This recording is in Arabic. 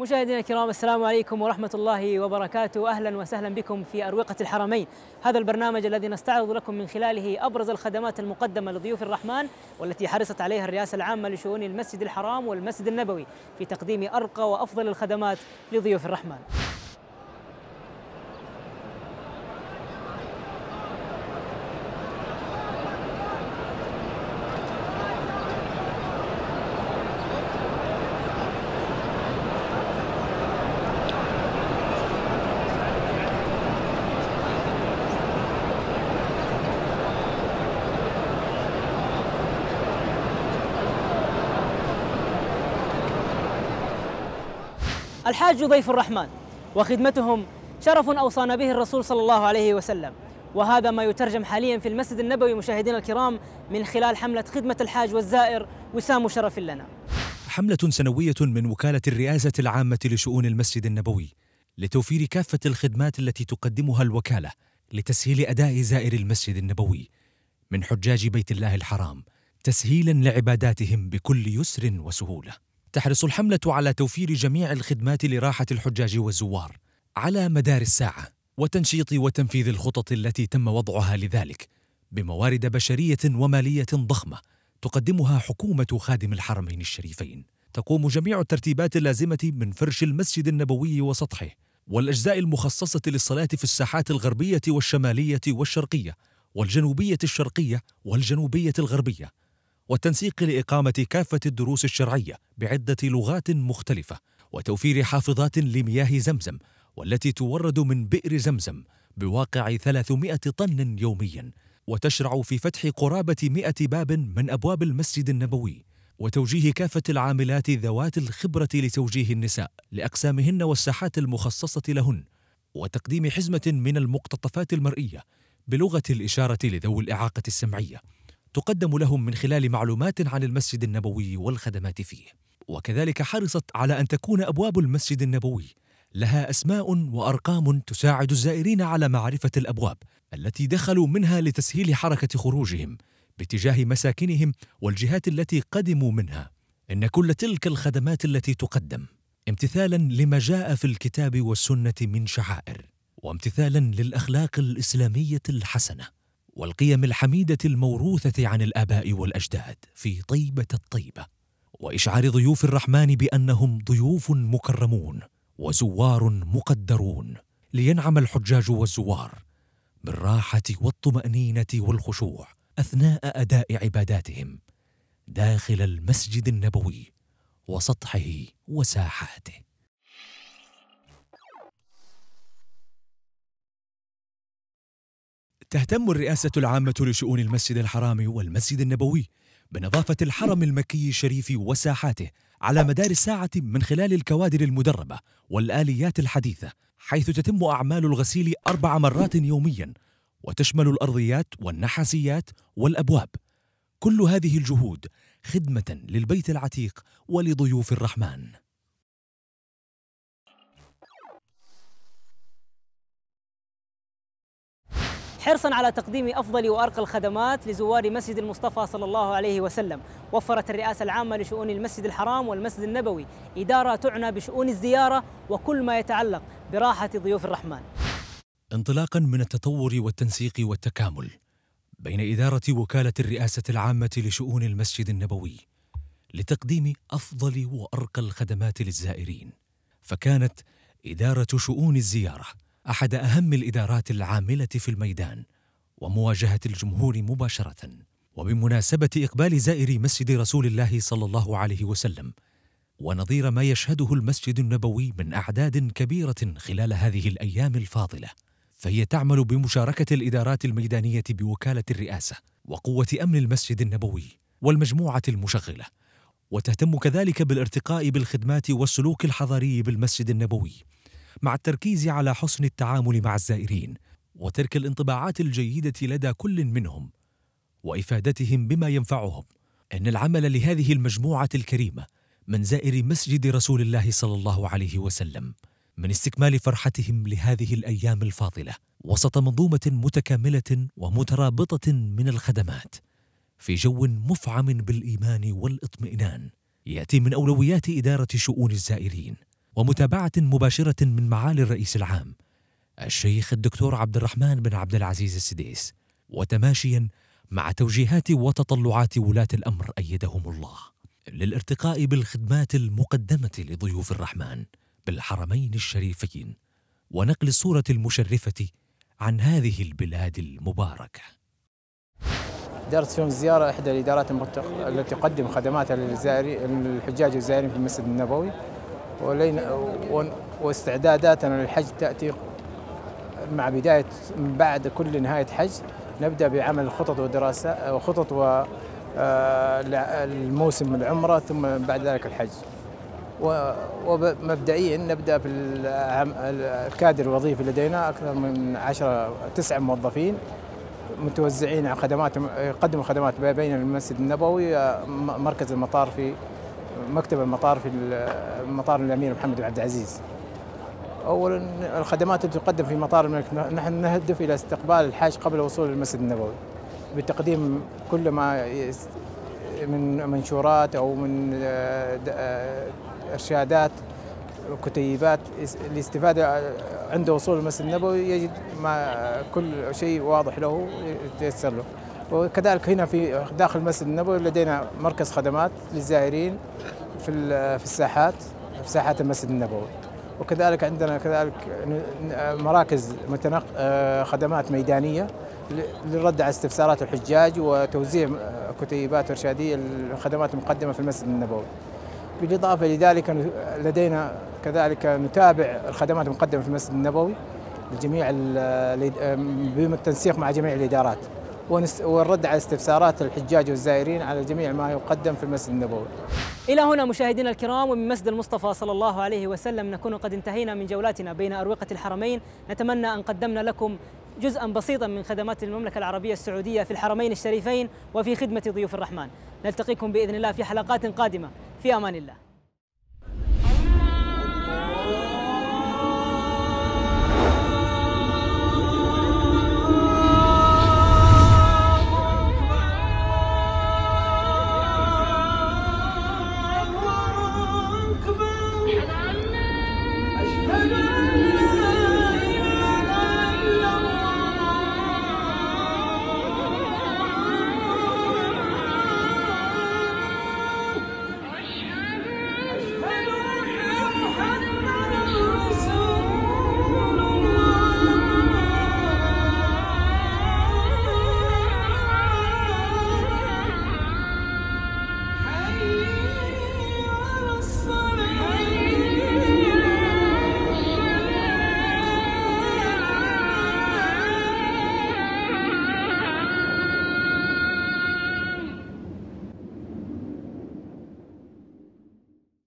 مشاهدينا الكرام السلام عليكم ورحمة الله وبركاته أهلا وسهلا بكم في أروقة الحرمين هذا البرنامج الذي نستعرض لكم من خلاله أبرز الخدمات المقدمة لضيوف الرحمن والتي حرصت عليها الرئاسة العامة لشؤون المسجد الحرام والمسجد النبوي في تقديم أرقى وأفضل الخدمات لضيوف الرحمن الحاج ضيف الرحمن وخدمتهم شرف أوصانا به الرسول صلى الله عليه وسلم وهذا ما يترجم حاليا في المسجد النبوي مشاهدينا الكرام من خلال حملة خدمة الحاج والزائر وسام شرف لنا حملة سنوية من وكالة الرئاسة العامة لشؤون المسجد النبوي لتوفير كافة الخدمات التي تقدمها الوكالة لتسهيل أداء زائر المسجد النبوي من حجاج بيت الله الحرام تسهيلا لعباداتهم بكل يسر وسهوله تحرص الحملة على توفير جميع الخدمات لراحة الحجاج والزوار على مدار الساعة وتنشيط وتنفيذ الخطط التي تم وضعها لذلك بموارد بشرية ومالية ضخمة تقدمها حكومة خادم الحرمين الشريفين. تقوم جميع الترتيبات اللازمة من فرش المسجد النبوي وسطحه، والأجزاء المخصصة للصلاة في الساحات الغربية والشمالية والشرقية، والجنوبية الشرقية والجنوبية الغربية، والتنسيق لإقامة كافة الدروس الشرعية بعدة لغات مختلفة وتوفير حافظات لمياه زمزم والتي تورد من بئر زمزم بواقع 300 طن يوميا وتشرع في فتح قرابة 100 باب من أبواب المسجد النبوي وتوجيه كافة العاملات ذوات الخبرة لتوجيه النساء لأقسامهن والساحات المخصصة لهن وتقديم حزمة من المقتطفات المرئية بلغة الإشارة لذوي الإعاقة السمعية تقدم لهم من خلال معلومات عن المسجد النبوي والخدمات فيه وكذلك حرصت على ان تكون ابواب المسجد النبوي لها اسماء وارقام تساعد الزائرين على معرفه الابواب التي دخلوا منها لتسهيل حركه خروجهم باتجاه مساكنهم والجهات التي قدموا منها ان كل تلك الخدمات التي تقدم امتثالا لما جاء في الكتاب والسنه من شعائر وامتثالا للاخلاق الاسلاميه الحسنه والقيم الحميده الموروثه عن الاباء والاجداد في طيبه الطيبه واشعار ضيوف الرحمن بانهم ضيوف مكرمون وزوار مقدرون لينعم الحجاج والزوار بالراحه والطمانينه والخشوع اثناء اداء عباداتهم داخل المسجد النبوي وسطحه وساحاته تهتم الرئاسة العامة لشؤون المسجد الحرام والمسجد النبوي بنظافة الحرم المكي الشريف وساحاته على مدار الساعة من خلال الكوادر المدربة والآليات الحديثة حيث تتم أعمال الغسيل أربع مرات يومياً وتشمل الأرضيات والنحاسيات والأبواب كل هذه الجهود خدمة للبيت العتيق ولضيوف الرحمن حرصا على تقديم افضل وارقى الخدمات لزوار مسجد المصطفى صلى الله عليه وسلم، وفرت الرئاسه العامه لشؤون المسجد الحرام والمسجد النبوي اداره تعنى بشؤون الزياره وكل ما يتعلق براحه ضيوف الرحمن. انطلاقا من التطور والتنسيق والتكامل بين اداره وكاله الرئاسه العامه لشؤون المسجد النبوي لتقديم افضل وارقى الخدمات للزائرين، فكانت اداره شؤون الزياره احد اهم الادارات العامله في الميدان ومواجهه الجمهور مباشره وبمناسبه اقبال زائري مسجد رسول الله صلى الله عليه وسلم ونظير ما يشهده المسجد النبوي من اعداد كبيره خلال هذه الايام الفاضله فهي تعمل بمشاركه الادارات الميدانيه بوكاله الرئاسه وقوه امن المسجد النبوي والمجموعه المشغله وتهتم كذلك بالارتقاء بالخدمات والسلوك الحضاري بالمسجد النبوي مع التركيز على حسن التعامل مع الزائرين وترك الانطباعات الجيدة لدى كل منهم وإفادتهم بما ينفعهم أن العمل لهذه المجموعة الكريمة من زائر مسجد رسول الله صلى الله عليه وسلم من استكمال فرحتهم لهذه الأيام الفاضلة وسط منظومة متكاملة ومترابطة من الخدمات في جو مفعم بالإيمان والإطمئنان يأتي من أولويات إدارة شؤون الزائرين ومتابعة مباشرة من معالي الرئيس العام الشيخ الدكتور عبد الرحمن بن عبد العزيز السديس وتماشيا مع توجيهات وتطلعات ولاة الأمر أيدهم الله للارتقاء بالخدمات المقدمة لضيوف الرحمن بالحرمين الشريفين ونقل الصورة المشرفة عن هذه البلاد المباركة دارت يوم زيارة إحدى الإدارات التي تقدم خدماتها للحجاج الزائرين في المسجد النبوي ولينا واستعداداتنا للحج تأتي مع بداية بعد كل نهاية حج نبدأ بعمل الخطط ودراسة وخطط و آه، الموسم العمرة ثم بعد ذلك الحج ومبدئيا نبدأ بالكادر الوظيفي لدينا أكثر من عشرة تسعة موظفين متوزعين على خدمات يقدموا خدمات بين المسجد النبوي آه، مركز المطار في مكتب المطار في المطار الامير محمد بن عبد العزيز. اولا الخدمات التي تقدم في مطار الملك نحن نهدف الى استقبال الحاج قبل وصول المسجد النبوي بتقديم كل ما من منشورات او من آه، آه، ارشادات كتيبات للاستفاده آه، عند وصول المسجد النبوي يجد ما كل شيء واضح له يتيسر له. وكذلك هنا في داخل المسجد النبوي لدينا مركز خدمات للزائرين في في الساحات في ساحات المسجد النبوي وكذلك عندنا كذلك مراكز متنق... آه، خدمات ميدانيه للرد على استفسارات الحجاج وتوزيع كتيبات ارشاديه للخدمات المقدمه في المسجد النبوي. بالاضافه لذلك لدينا كذلك نتابع الخدمات المقدمه في المسجد النبوي لجميع بما التنسيق مع جميع الادارات. والرد على استفسارات الحجاج والزائرين على جميع ما يقدم في المسجد النبوي إلى هنا مشاهدينا الكرام ومن مسجد المصطفى صلى الله عليه وسلم نكون قد انتهينا من جولاتنا بين أروقة الحرمين نتمنى أن قدمنا لكم جزءا بسيطا من خدمات المملكة العربية السعودية في الحرمين الشريفين وفي خدمة ضيوف الرحمن نلتقيكم بإذن الله في حلقات قادمة في أمان الله